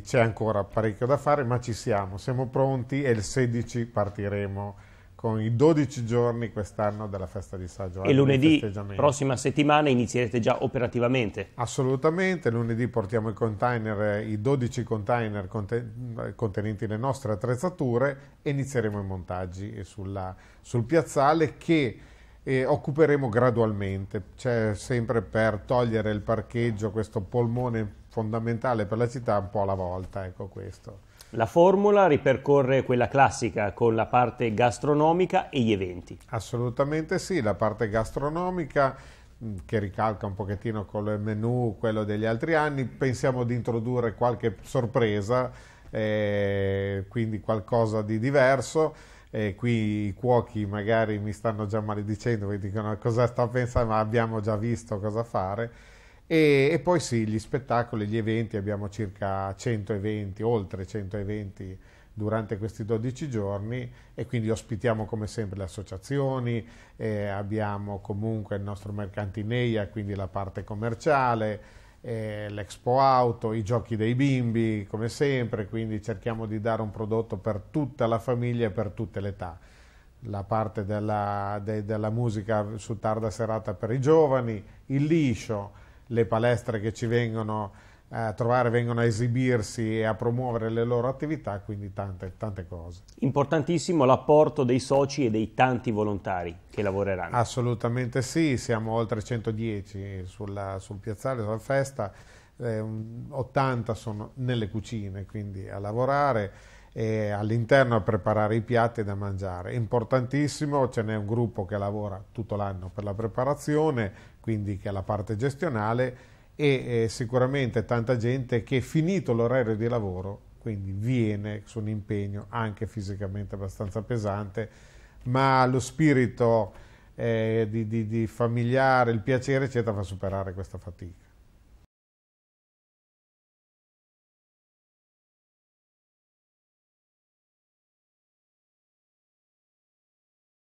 C'è ancora parecchio da fare, ma ci siamo, siamo pronti e il 16 partiremo con i 12 giorni quest'anno della festa di San Giovanni. E lunedì, prossima settimana, inizierete già operativamente? Assolutamente, lunedì portiamo i container, i 12 container conten contenenti le nostre attrezzature e inizieremo i montaggi sulla, sul piazzale che e occuperemo gradualmente, c'è sempre per togliere il parcheggio, questo polmone fondamentale per la città un po' alla volta, ecco questo. La formula ripercorre quella classica con la parte gastronomica e gli eventi. Assolutamente sì, la parte gastronomica mm, che ricalca un pochettino con col menu quello degli altri anni, pensiamo di introdurre qualche sorpresa, eh, quindi qualcosa di diverso eh, qui i cuochi magari mi stanno già maledicendo, mi dicono cosa sta pensando, ma abbiamo già visto cosa fare. E, e, poi sì, gli spettacoli, gli eventi, abbiamo circa 100 eventi, oltre 100 eventi durante questi 12 giorni e quindi ospitiamo come sempre le associazioni, eh, abbiamo comunque il nostro mercantineia, quindi la parte commerciale, eh, l'Expo Auto, i giochi dei bimbi, come sempre, quindi cerchiamo di dare un prodotto per tutta la famiglia e per tutte le età. La parte della, de, della musica su tarda serata per i giovani, il liscio, le palestre che ci vengono a trovare, vengono a esibirsi e a promuovere le loro attività, quindi tante, tante cose. Importantissimo l'apporto dei soci e dei tanti volontari che lavoreranno. Assolutamente sì, siamo oltre 110 sulla, sul piazzale, sulla festa, eh, 80 sono nelle cucine, quindi a lavorare e all'interno a preparare i piatti da mangiare. Importantissimo, ce n'è un gruppo che lavora tutto l'anno per la preparazione, quindi che è la parte gestionale e eh, sicuramente tanta gente che finito l'orario di lavoro, quindi viene su un impegno anche fisicamente abbastanza pesante, ma lo spirito eh, di, di, di familiare, il piacere eccetera fa superare questa fatica.